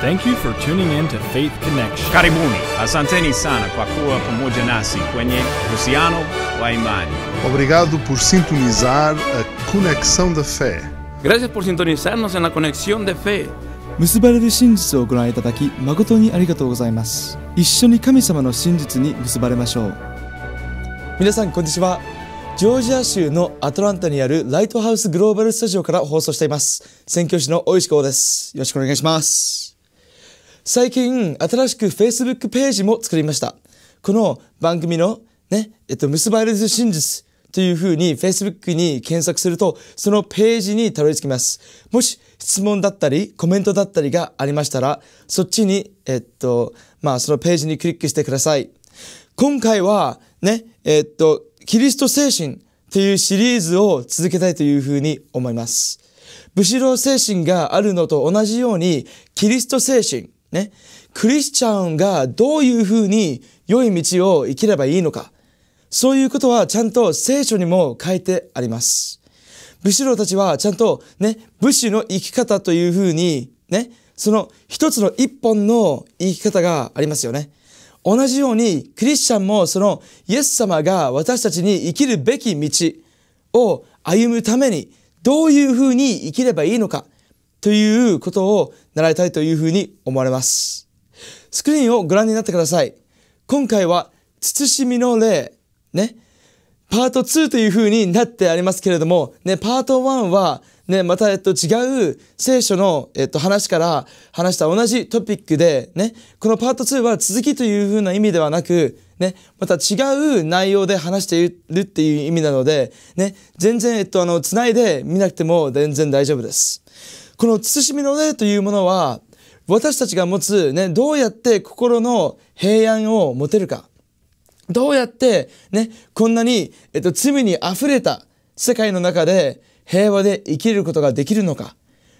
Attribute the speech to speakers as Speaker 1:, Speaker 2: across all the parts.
Speaker 1: Thank you for tuning in to Faith Connection. Karibuni. Asanteni sana kwa kuwa pamoja nasi kwenye uhusiano wa imani. Obrigado por sintonizar a Conexão da Fé. Gracias por sintonizarnos en la Conexión de Fe. 結ばれる真実をご覧いただき誠にありがとうございます一緒に神様の真実に結ばれましょう皆さんこんにちはジョージア州のアトランタにあるライトハウスグローバルスタジオから放送しています宣教師の大石光ですよろしくお願いします最近、新しく Facebook ページも作りました。この番組のね、えっと、結ばれず真実というふうに Facebook に検索すると、そのページにたどり着きます。もし質問だったり、コメントだったりがありましたら、そっちに、えっと、まあ、そのページにクリックしてください。今回は、ね、えっと、キリスト精神というシリーズを続けたいというふうに思います。武士道精神があるのと同じように、キリスト精神ね。クリスチャンがどういうふうに良い道を生きればいいのか。そういうことはちゃんと聖書にも書いてあります。武士郎たちはちゃんとね、武士の生き方というふうにね、その一つの一本の生き方がありますよね。同じようにクリスチャンもそのイエス様が私たちに生きるべき道を歩むためにどういうふうに生きればいいのか。ということを習いたいというふうに思われます。スクリーンをご覧になってください。今回は、慎みの例、ね、パート2というふうになってありますけれども、ね、パート1は、ね、また、えっと、違う聖書の、えっと、話から話した同じトピックで、ね、このパート2は続きというふうな意味ではなく、ね、また違う内容で話しているっていう意味なので、ね、全然、えっと、あの、つないで見なくても全然大丈夫です。この慎みの霊というものは、私たちが持つ、ね、どうやって心の平安を持てるか。どうやって、ね、こんなに、えっと、罪に溢れた世界の中で平和で生きることができるのか。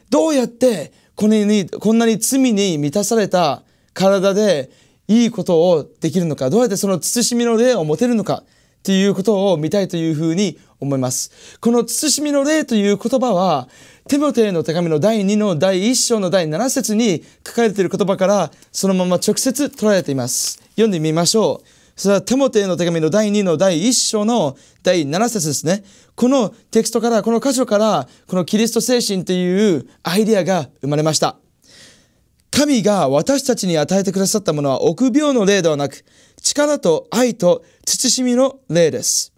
Speaker 1: どうやって、こんなに、こんなに罪に満たされた体でいいことをできるのか。どうやってその慎みの霊を持てるのか。っていうことを見たいというふうに思います。この慎みの霊という言葉は、テモテへの手紙の第2の第1章の第7節に書かれている言葉から、そのまま直接取られています。読んでみましょう。それはテモテへの手紙の第2の第1章の第7節ですね。このテキストから、この箇所から、このキリスト精神というアイデアが生まれました。神が私たちに与えてくださったものは臆病の霊ではなく、力と愛と慎みの霊です。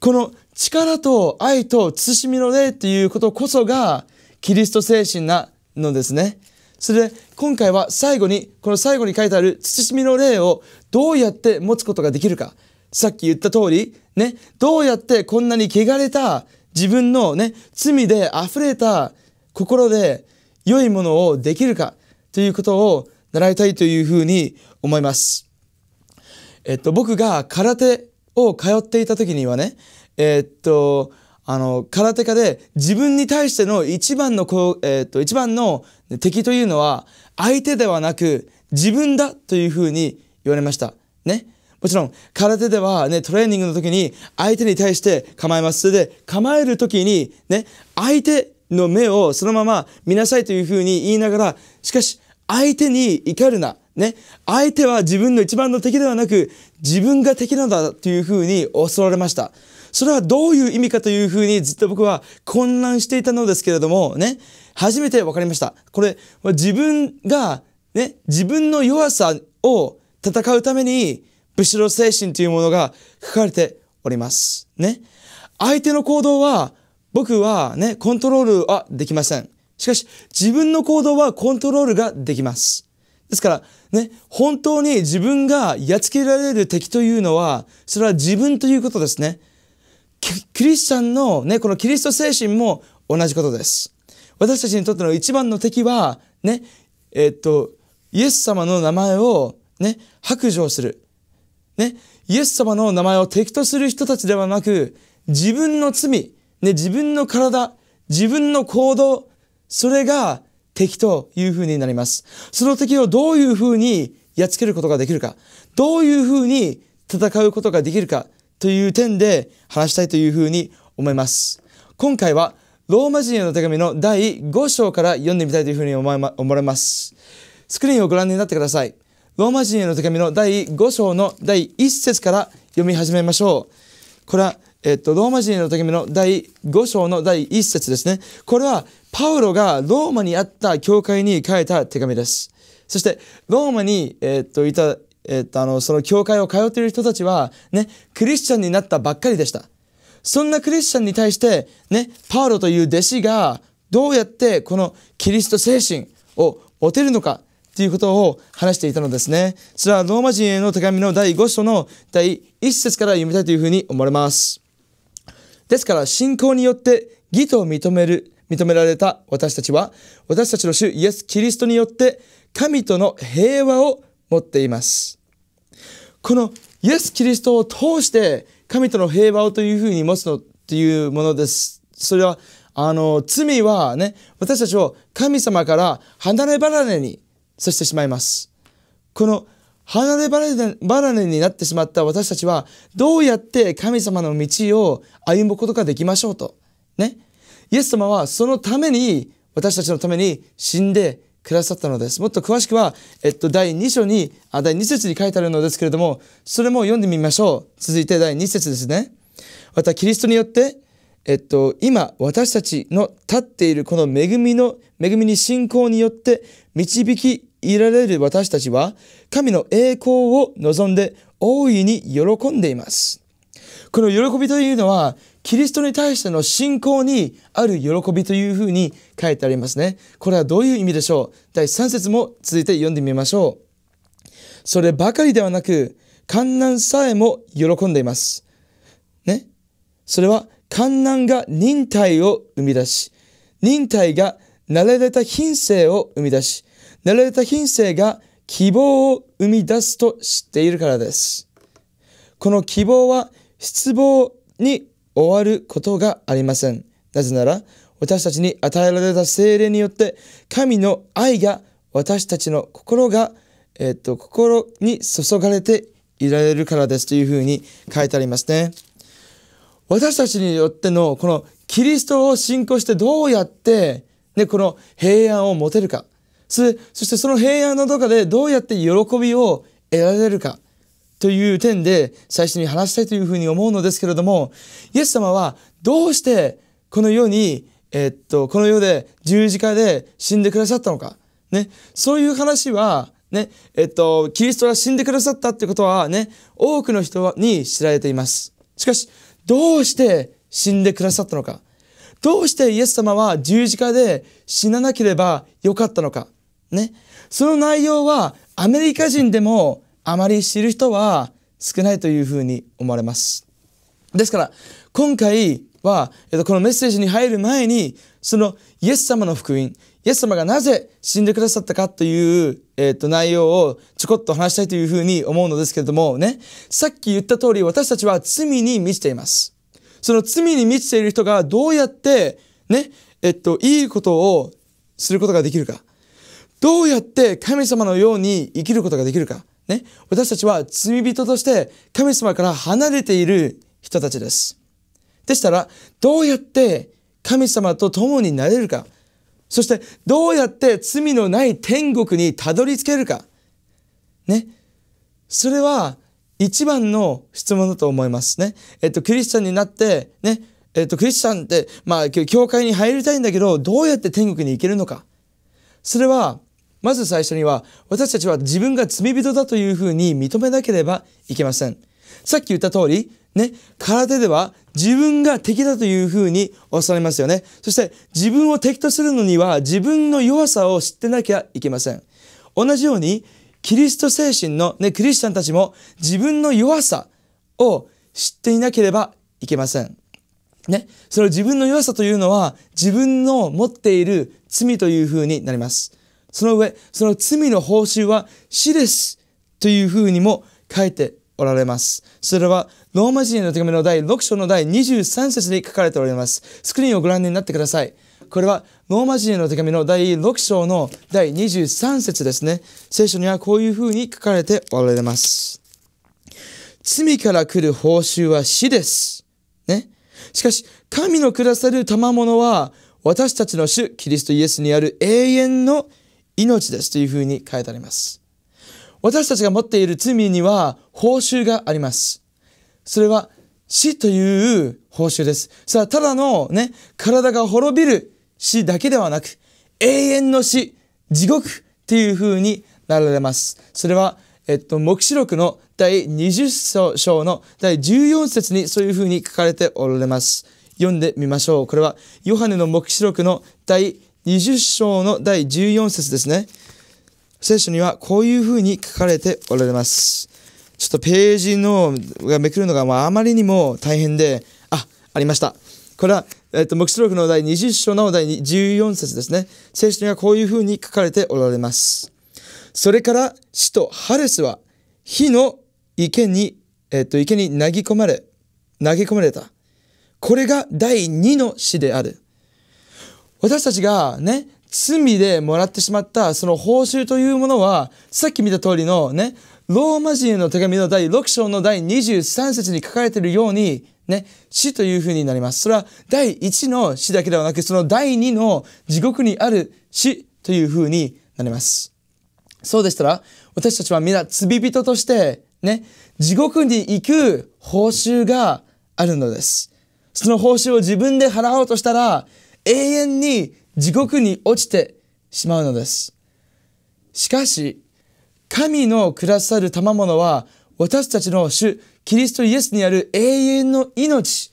Speaker 1: この力と愛と慎みの霊っていうことこそがキリスト精神なのですね。それで今回は最後にこの最後に書いてある慎みの霊をどうやって持つことができるか。さっき言った通り、ね、どうやってこんなに汚れた自分のね、罪で溢れた心で良いものをできるかということを習いたいというふうに思います。えっと、僕が空手を通っていた時にはね、えっと、あの、空手家で自分に対しての一番のこう、えっと、一番の敵というのは、相手ではなく自分だというふうに言われました。ね。もちろん、空手ではね、トレーニングの時に相手に対して構えます。それで、構える時にね、相手の目をそのまま見なさいというふうに言いながら、しかし、相手に怒るな。ね、相手は自分の一番の敵ではなく自分が敵なんだというふうに恐られました。それはどういう意味かというふうにずっと僕は混乱していたのですけれどもね、初めて分かりました。これ自分がね、自分の弱さを戦うために武士の精神というものが書かれております。ね。相手の行動は僕はね、コントロールはできません。しかし自分の行動はコントロールができます。ですから、ね、本当に自分がやっつけられる敵というのは、それは自分ということですね。クリスチャンのね、このキリスト精神も同じことです。私たちにとっての一番の敵は、ね、えっと、イエス様の名前をね、白状する。ね、イエス様の名前を敵とする人たちではなく、自分の罪、ね、自分の体、自分の行動、それが敵というふうになります。その敵をどういうふうにやっつけることができるか、どういうふうに戦うことができるかという点で話したいというふうに思います。今回はローマ人への手紙の第5章から読んでみたいというふうに思われます。スクリーンをご覧になってください。ローマ人への手紙の第5章の第1節から読み始めましょう。これは、えっと、ローマ人への手紙の第5章の第1節ですね。これはパウロがローマにあった教会に書いた手紙です。そして、ローマに、えー、っと、いた、えー、っと、あの、その教会を通っている人たちは、ね、クリスチャンになったばっかりでした。そんなクリスチャンに対して、ね、パウロという弟子が、どうやってこのキリスト精神を持てるのか、ということを話していたのですね。それはローマ人への手紙の第5章の第1節から読みたいというふうに思われます。ですから、信仰によって義と認める認められた私たちは、私たちの主イエス・キリストによって、神との平和を持っています。このイエス・キリストを通して、神との平和をというふうに持つのっていうものです。それは、あの、罪はね、私たちを神様から離れ離れにさせてしまいます。この離れ離れになってしまった私たちは、どうやって神様の道を歩むことができましょうと。ね。イエス様はそのために、私たちのために死んでくださったのです。もっと詳しくは、えっと、第2章に、あ、第2節に書いてあるのですけれども、それも読んでみましょう。続いて第2節ですね。また、キリストによって、えっと、今、私たちの立っているこの恵みの、恵みに信仰によって導きいられる私たちは、神の栄光を望んで大いに喜んでいます。この喜びというのは、キリストに対しての信仰にある喜びというふうに書いてありますね。これはどういう意味でしょう第3節も続いて読んでみましょう。そればかりではなく、観難さえも喜んでいます。ね。それは、観難が忍耐を生み出し、忍耐が慣れれた品性を生み出し、慣れれた品性が希望を生み出すと知っているからです。この希望は失望に終わることがありません。なぜなら、私たちに与えられた精霊によって、神の愛が私たちの心が、えっと、心に注がれていられるからですというふうに書いてありますね。私たちによってのこのキリストを信仰してどうやって、ね、この平安を持てるか。そしてその平安の中でどうやって喜びを得られるか。という点で最初に話したいというふうに思うのですけれども、イエス様はどうしてこの世に、えっと、この世で十字架で死んでくださったのか。ね、そういう話は、ね、えっと、キリストが死んでくださったってことはね、多くの人に知られています。しかし、どうして死んでくださったのか。どうしてイエス様は十字架で死ななければよかったのか。ね。その内容はアメリカ人でもあまり知る人は少ないというふうに思われます。ですから、今回は、えっと、このメッセージに入る前に、そのイエス様の福音、イエス様がなぜ死んでくださったかという、えっと、内容をちょこっと話したいというふうに思うのですけれどもね、さっき言った通り私たちは罪に満ちています。その罪に満ちている人がどうやって、ね、えっと、いいことをすることができるか。どうやって神様のように生きることができるか。ね、私たちは罪人として神様から離れている人たちです。でしたら、どうやって神様と共になれるか、そしてどうやって罪のない天国にたどり着けるか、ね、それは一番の質問だと思いますね。えっと、クリスチャンになって、ね、えっと、クリスチャンって、まあ、教会に入りたいんだけど、どうやって天国に行けるのか。それは、まず最初には、私たちは自分が罪人だというふうに認めなければいけません。さっき言った通り、ね、空手では自分が敵だというふうに恐れますよね。そして自分を敵とするのには自分の弱さを知ってなきゃいけません。同じように、キリスト精神のね、クリスチャンたちも自分の弱さを知っていなければいけません。ね。その自分の弱さというのは自分の持っている罪というふうになります。その上、その罪の報酬は死ですというふうにも書いておられます。それは、ローマ人への手紙の第6章の第23節に書かれております。スクリーンをご覧になってください。これは、ローマ人への手紙の第6章の第23節ですね。聖書にはこういうふうに書かれておられます。罪から来る報酬は死です。ね。しかし、神のくださる賜物は、私たちの主、キリストイエスにある永遠の命ですというふうに書いてあります。私たちが持っている罪には報酬があります。それは死という報酬です。さあ、ただのね、体が滅びる死だけではなく、永遠の死、地獄っていうふうになられます。それは、えっと、黙示録の第20章の第14節にそういうふうに書かれておられます。読んでみましょう。これは、ヨハネの黙示録の第20章の第14節ですね。聖書にはこういうふうに書かれておられます。ちょっとページのがめくるのがあまりにも大変で、あ、ありました。これは、えっと、黙示録の第20章の第14節ですね。聖書にはこういうふうに書かれておられます。それから、死とハレスは火の池に、えっと、池に投げ込まれ、投げ込まれた。これが第2の死である。私たちがね、罪でもらってしまったその報酬というものは、さっき見た通りのね、ローマ人への手紙の第6章の第23節に書かれているように、ね、死というふうになります。それは第1の死だけではなく、その第2の地獄にある死というふうになります。そうでしたら、私たちは皆罪人として、ね、地獄に行く報酬があるのです。その報酬を自分で払おうとしたら、永遠に地獄に落ちてしまうのです。しかし、神のくださる賜物は、私たちの主、キリストイエスにある永遠の命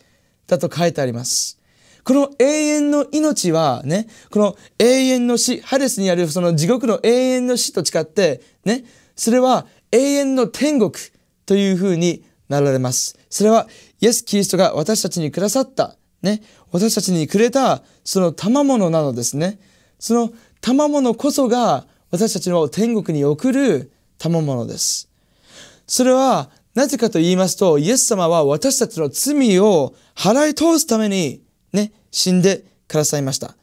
Speaker 1: だと書いてあります。この永遠の命はね、この永遠の死、ハデスにあるその地獄の永遠の死と誓って、ね、それは永遠の天国というふうになられます。それはイエス・キリストが私たちにくださったね、私たちにくれたその賜物なのですね。その賜物こそが私たちの天国に送る賜物です。それはなぜかと言いますと、イエス様は私たちの罪を払い通すためにね、死んでくださいました。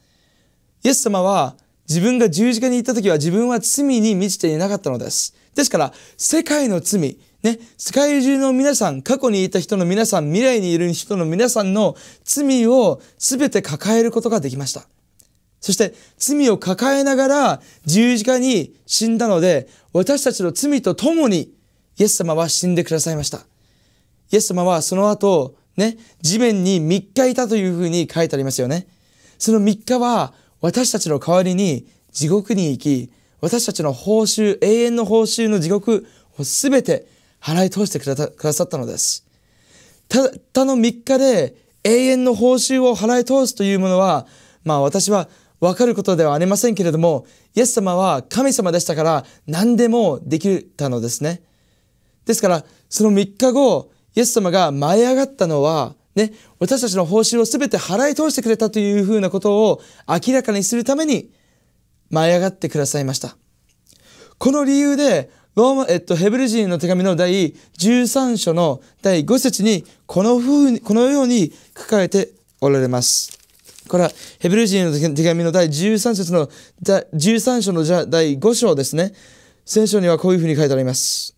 Speaker 1: イエス様は自分が十字架に行った時は自分は罪に満ちていなかったのです。ですから、世界の罪、ね、世界中の皆さん、過去にいた人の皆さん、未来にいる人の皆さんの罪を全て抱えることができました。そして罪を抱えながら十字架に死んだので、私たちの罪と共にイエス様は死んでくださいました。イエス様はその後、ね、地面に3日いたというふうに書いてありますよね。その3日は私たちの代わりに地獄に行き、私たちの報酬、永遠の報酬の地獄を全て払い通してくだくださったのです。たったの3日で永遠の報酬を払い通すというものは、まあ私はわかることではありませんけれども、イエス様は神様でしたから何でもできたのですね。ですから、その3日後、イエス様が舞い上がったのは、ね、私たちの報酬を全て払い通してくれたというふうなことを明らかにするために舞い上がってくださいました。この理由でローマ、えっと、ヘブル人の手紙の第13章の第5節に、このふうに、このように書かれておられます。これはヘブル人の手紙の第13節の、13章のじゃ第5章ですね。聖書にはこういうふうに書いてあります。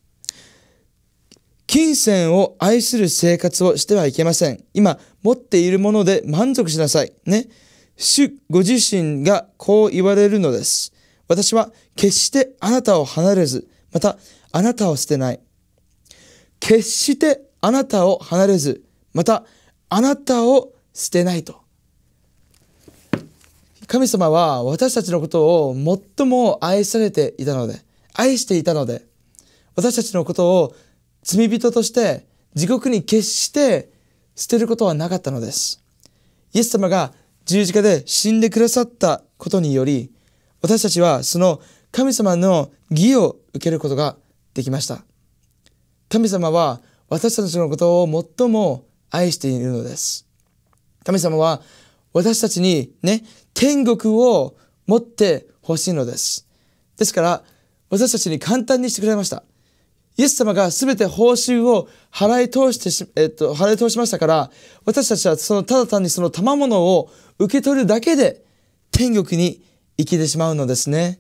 Speaker 1: 金銭を愛する生活をしてはいけません。今、持っているもので満足しなさい。ね。主ご自身がこう言われるのです。私は決してあなたを離れず、また、あなたを捨てない。決してあなたを離れず、また、あなたを捨てないと。神様は私たちのことを最も愛されていたので、愛していたので、私たちのことを罪人として地獄に決して捨てることはなかったのです。イエス様が十字架で死んでくださったことにより、私たちはその神様の義を受けることができました。神様は私たちのことを最も愛しているのです。神様は私たちにね、天国を持ってほしいのです。ですから、私たちに簡単にしてくれました。イエス様が全て報酬を払い通してし、えっと、払い通しましたから、私たちはそのただ単にその賜物を受け取るだけで天国に生きてしまうのですね。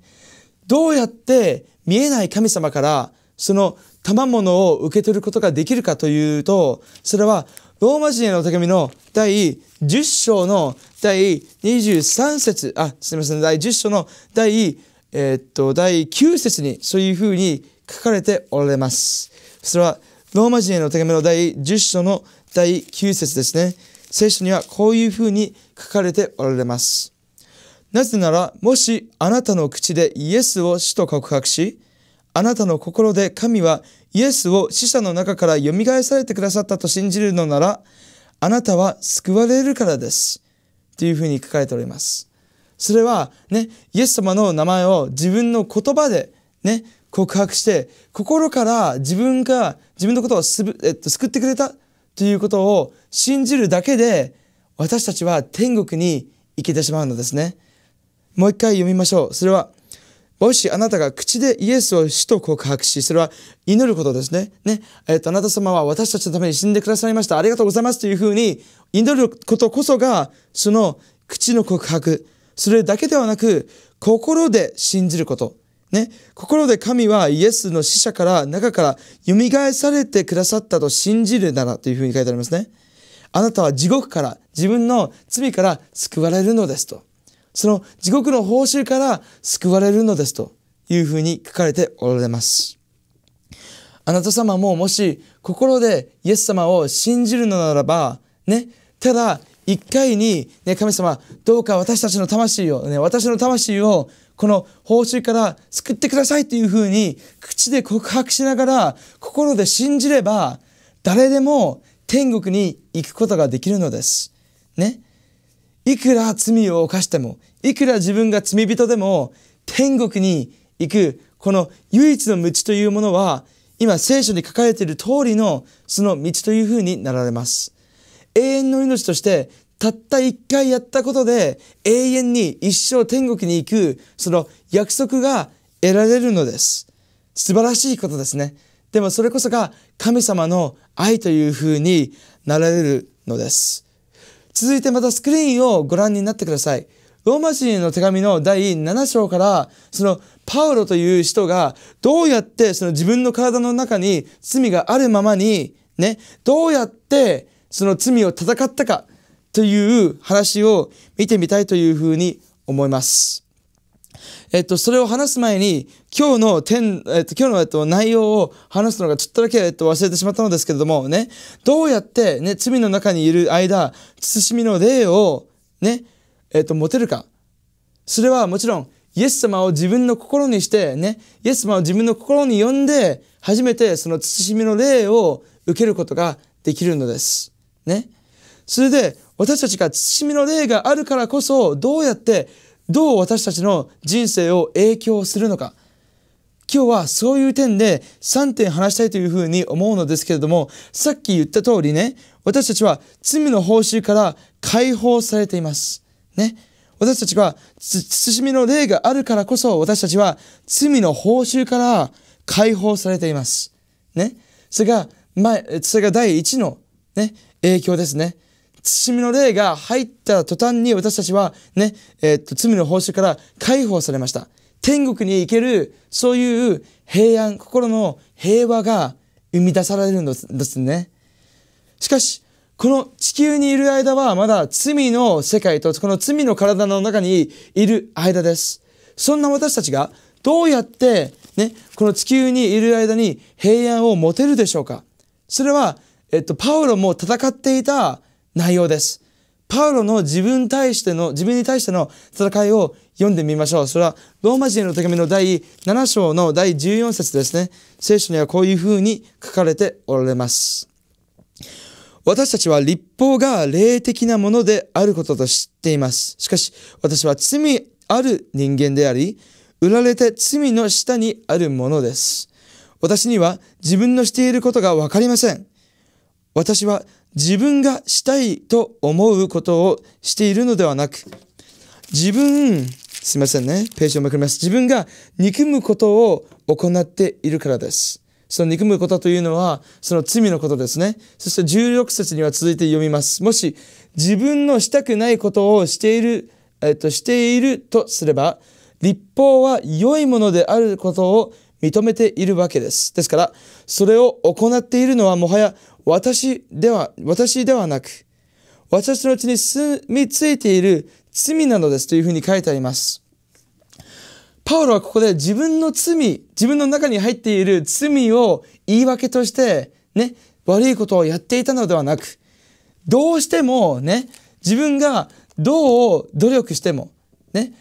Speaker 1: どうやって見えない神様からその賜物を受け取ることができるかというと、それはローマ人への手紙の第10章の第23節、あ、すみません、第10章の第、えー、っと、第9節にそういうふうに書かれておられます。それはローマ人への手紙の第10章の第9節ですね。聖書にはこういうふうに書かれておられます。なぜなら、もしあなたの口でイエスを死と告白し、あなたの心で神はイエスを死者の中から蘇されてくださったと信じるのなら、あなたは救われるからです。というふうに書かれております。それは、ね、イエス様の名前を自分の言葉で、ね、告白して、心から自分が自分のことをすぶ、えっと、救ってくれたということを信じるだけで、私たちは天国に行けてしまうのですね。もう一回読みましょう。それは、もしあなたが口でイエスを死と告白し、それは祈ることですね。ね。えっ、と、あなた様は私たちのために死んでくださいました。ありがとうございますというふうに祈ることこそが、その口の告白。それだけではなく、心で信じること。ね。心で神はイエスの死者から、中から蘇されてくださったと信じるならというふうに書いてありますね。あなたは地獄から、自分の罪から救われるのですと。その地獄の報酬から救われるのですというふうに書かれておられます。あなた様ももし心でイエス様を信じるのならば、ね、ただ一回に、ね、神様、どうか私たちの魂を、ね、私の魂をこの報酬から救ってくださいというふうに口で告白しながら心で信じれば誰でも天国に行くことができるのです。ね。いくら罪を犯しても、いくら自分が罪人でも、天国に行く、この唯一の道というものは、今聖書に書かれている通りのその道というふうになられます。永遠の命として、たった一回やったことで、永遠に一生天国に行く、その約束が得られるのです。素晴らしいことですね。でもそれこそが神様の愛というふうになられるのです。続いてまたスクリーンをご覧になってください。ローマ人の手紙の第7章から、そのパウロという人がどうやってその自分の体の中に罪があるままに、ね、どうやってその罪を戦ったかという話を見てみたいというふうに思います。えっと、それを話す前に、今日の点、えっと、今日の、えっと、内容を話すのがちょっとだけ、えっと、忘れてしまったのですけれども、ね、どうやって、ね、罪の中にいる間、慎みの霊を、ね、えっと、持てるか。それはもちろん、イエス様を自分の心にして、ね、イエス様を自分の心に呼んで、初めてその慎みの霊を受けることができるのです。ね。それで、私たちが慎みの霊があるからこそ、どうやってどう私たちの人生を影響するのか今日はそういう点で3点話したいというふうに思うのですけれどもさっき言った通りね私たちは罪の報酬から解放されています。ね。私たちは慎みの霊があるからこそ私たちは罪の報酬から解放されています。ね。それが、前それが第一の、ね、影響ですね。慎みの霊が入った途端に私たちはね、えー、っと、罪の報酬から解放されました。天国に行ける、そういう平安、心の平和が生み出されるんですね。しかし、この地球にいる間はまだ罪の世界とこの罪の体の中にいる間です。そんな私たちがどうやってね、この地球にいる間に平安を持てるでしょうかそれは、えっと、パウロも戦っていた内容です。パウロの自分対しての、自分に対しての戦いを読んでみましょう。それは、ローマ人の手紙の第7章の第14節ですね。聖書にはこういうふうに書かれておられます。私たちは立法が霊的なものであることと知っています。しかし、私は罪ある人間であり、売られて罪の下にあるものです。私には自分のしていることがわかりません。私は自分がしたいと思うことをしているのではなく、自分、すみませんね。ページをめくります。自分が憎むことを行っているからです。その憎むことというのは、その罪のことですね。そして16節には続いて読みます。もし、自分のしたくないことをしている、えっと、しているとすれば、立法は良いものであることを認めているわけです。ですから、それを行っているのはもはや私では、私ではなく、私のうちに住み着いている罪なのですというふうに書いてあります。パウロはここで自分の罪、自分の中に入っている罪を言い訳として、ね、悪いことをやっていたのではなく、どうしてもね、自分がどう努力しても、ね、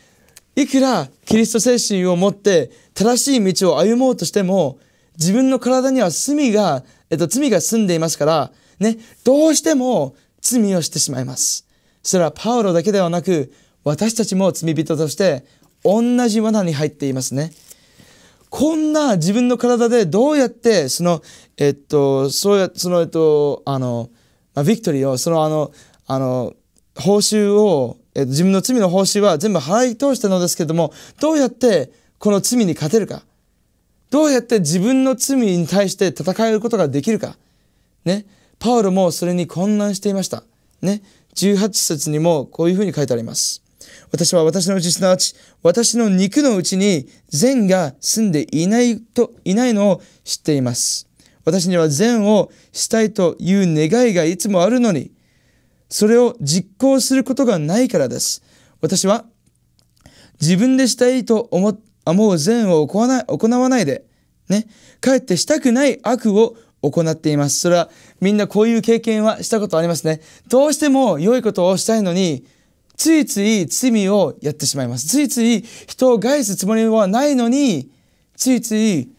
Speaker 1: いくらキリスト精神を持って正しい道を歩もうとしても、自分の体には罪がえっと、罪が住んでいますから、ね、どうしても罪をしてしまいます。それはパウロだけではなく、私たちも罪人として同じ罠に入っていますね。こんな自分の体でどうやって、その、えっと、そうや、その、えっと、あの、まあ、ビクトリーを、その、あの、あの、報酬を、えっと、自分の罪の報酬は全部払い通したのですけれども、どうやってこの罪に勝てるか。どうやって自分の罪に対して戦えることができるか。ね。パウロもそれに混乱していました。ね。18節にもこういうふうに書いてあります。私は私のうちすなわち私の肉のうちに善が住んでいないといないのを知っています。私には善をしたいという願いがいつもあるのに、それを実行することがないからです。私は自分でしたいと思っもう善を行わないで、ね、かえってしたくない悪を行っています。それはみんなこういう経験はしたことありますね。どうしても良いことをしたいのに、ついつい罪をやってしまいます。ついつい人を害すつもりはないのに、ついつい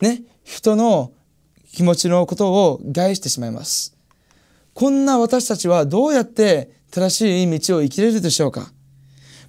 Speaker 1: ね、人の気持ちのことを害してしまいます。こんな私たちはどうやって正しい道を生きれるでしょうか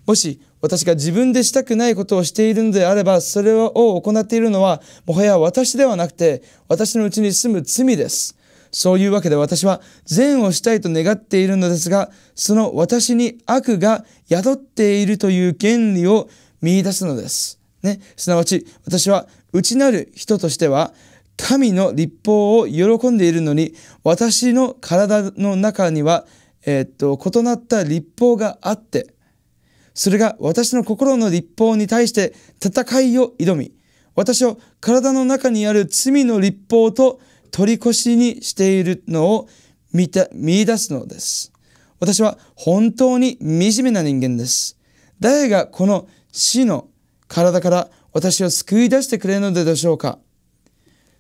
Speaker 1: もし私が自分でしたくないことをしているのであれば、それを行っているのは、もはや私ではなくて、私のうちに住む罪です。そういうわけで私は善をしたいと願っているのですが、その私に悪が宿っているという原理を見出すのです。ね。すなわち、私は内なる人としては、神の立法を喜んでいるのに、私の体の中には、えー、っと、異なった立法があって、それが私の心の立法に対して戦いを挑み、私を体の中にある罪の立法と取り越しにしているのを見た見出すのです。私は本当に惨めな人間です。誰がこの死の体から私を救い出してくれるのでしょうか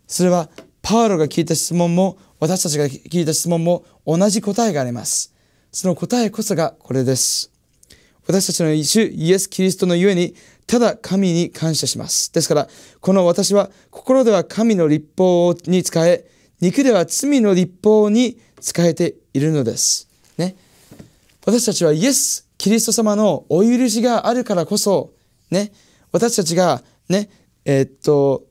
Speaker 1: それはパウロが聞いた質問も私たちが聞いた質問も同じ答えがあります。その答えこそがこれです。私たちの主イエス・キリストのゆえに、ただ神に感謝します。ですから、この私は心では神の立法に使え、肉では罪の立法に使えているのです。ね。私たちはイエス・キリスト様のお許しがあるからこそ、ね、私たちが、ね、えー、っと、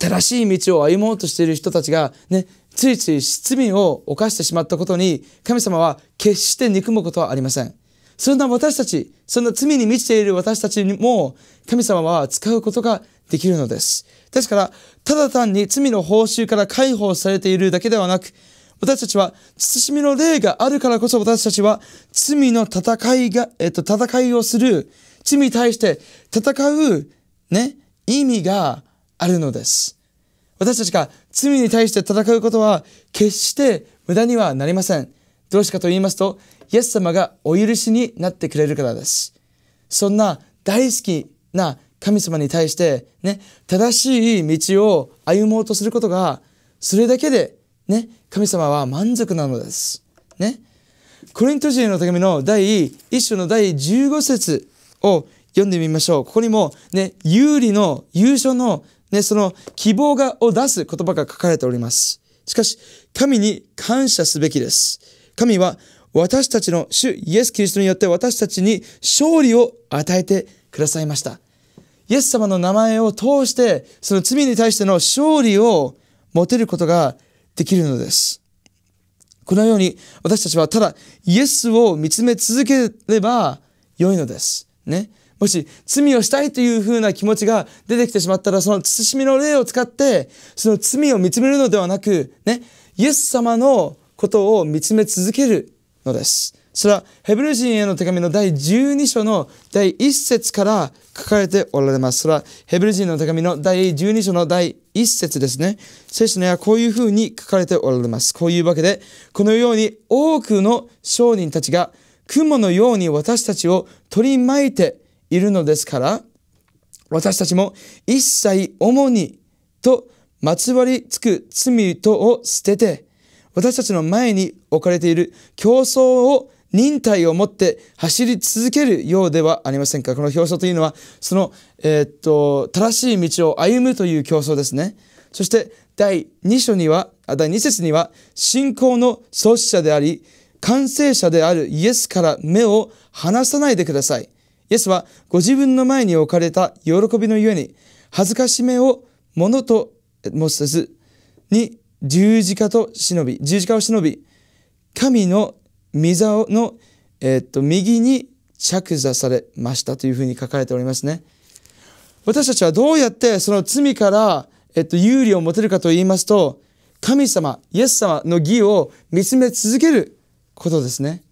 Speaker 1: 正しい道を歩もうとしている人たちが、ね、ついつい罪を犯してしまったことに、神様は決して憎むことはありません。そんな私たち、そんな罪に満ちている私たちにも、神様は使うことができるのです。ですから、ただ単に罪の報酬から解放されているだけではなく、私たちは、慎みの霊があるからこそ私たちは、罪の戦いが、えっと、戦いをする、罪に対して戦う、ね、意味があるのです。私たちが罪に対して戦うことは、決して無駄にはなりません。どうしてかと言いますと、イエス様がお許しになってくれるからです。そんな大好きな神様に対して、ね、正しい道を歩もうとすることが、それだけで、ね、神様は満足なのです。ね。コリント人への手紙の第1章の第15節を読んでみましょう。ここにも、ね、有利の、優勝の、ね、その希望が、を出す言葉が書かれております。しかし、神に感謝すべきです。神は私たちの主イエス・キリストによって私たちに勝利を与えてくださいました。イエス様の名前を通して、その罪に対しての勝利を持てることができるのです。このように私たちはただイエスを見つめ続ければ良いのです。ね。もし罪をしたいというふうな気持ちが出てきてしまったら、その慎みの霊を使って、その罪を見つめるのではなく、ね、イエス様のことを見つめ続けるのです。それはヘブル人への手紙の第12章の第1節から書かれておられます。それはヘブル人の手紙の第12章の第1節ですね。聖書にはこういうふうに書かれておられます。こういうわけで、このように多くの商人たちが雲のように私たちを取り巻いているのですから、私たちも一切主にとまつわりつく罪とを捨てて、私たちの前に置かれている競争を忍耐を持って走り続けるようではありませんかこの表争というのはその、えー、っと正しい道を歩むという競争ですねそして第2章には第2節には信仰の創始者であり完成者であるイエスから目を離さないでくださいイエスはご自分の前に置かれた喜びのゆえに恥ずかしめをものともせずに十字架と忍び、十字架を忍び、神の御座の、えー、っと、右に着座されましたというふうに書かれておりますね。私たちはどうやってその罪から、えっと、有利を持てるかと言いますと、神様、イエス様の義を見つめ続けることですね。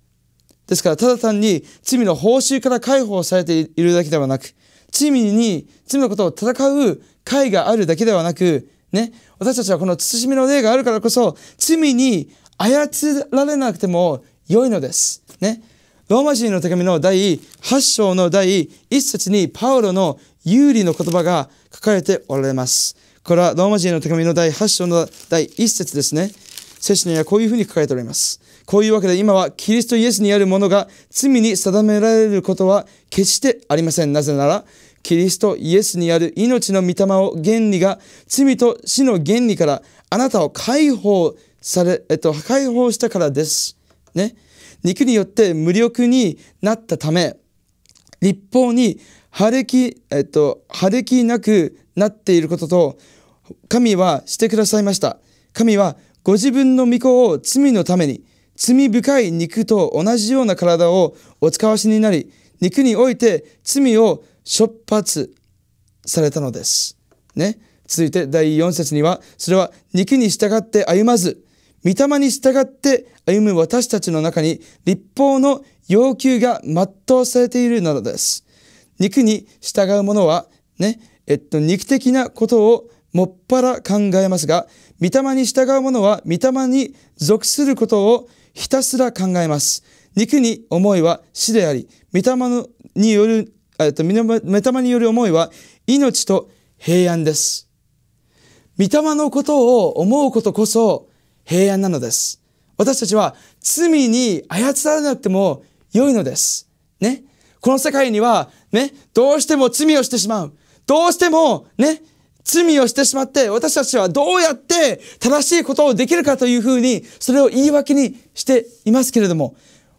Speaker 1: ですから、ただ単に罪の報酬から解放されているだけではなく、罪に、罪のことを戦う会があるだけではなく、ね、私たちはこの慎みの霊があるからこそ、罪に操られなくても良いのです。ね。ローマ人の手紙の第8章の第1節にパウロの有利の言葉が書かれておられます。これはローマ人の手紙の第8章の第1節ですね。聖書にはこういうふうに書かれております。こういうわけで今はキリストイエスにあるものが罪に定められることは決してありません。なぜなら、キリストイエスにある命の御霊を原理が罪と死の原理からあなたを解放され、えっと、解放したからです。ね。肉によって無力になったため、立法に晴れき、えっと、晴れきなくなっていることと、神はしてくださいました。神はご自分の御子を罪のために、罪深い肉と同じような体をお使わしになり、肉において罪を出発されたのです。ね。続いて第4節には、それは肉に従って歩まず、御霊に従って歩む私たちの中に立法の要求が全うされているなどです。肉に従う者は、ね、えっと、肉的なことをもっぱら考えますが、御霊に従う者は御霊に属することをひたすら考えます。肉に思いは死であり、御霊によるえっと、目玉による思いは命と平安です。御霊のことを思うことこそ平安なのです。私たちは罪に操らなくても良いのです。ね。この世界には、ね、どうしても罪をしてしまう。どうしても、ね、罪をしてしまって、私たちはどうやって正しいことをできるかというふうに、それを言い訳にしていますけれども、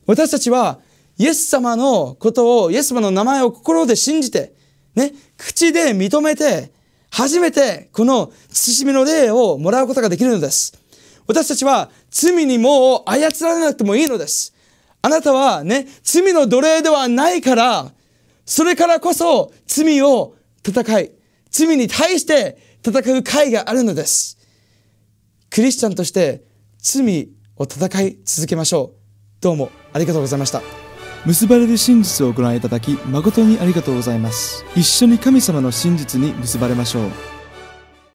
Speaker 1: 私たちはイエス様のことを、イエス様の名前を心で信じて、ね、口で認めて、初めてこの慎みの霊をもらうことができるのです。私たちは罪にもう操られなくてもいいのです。あなたはね、罪の奴隷ではないから、それからこそ罪を戦い、罪に対して戦う会があるのです。クリスチャンとして罪を戦い続けましょう。どうもありがとうございました。結ばれる真実をご覧いただき誠にありがとうございます一緒に神様の真実に結ばれましょう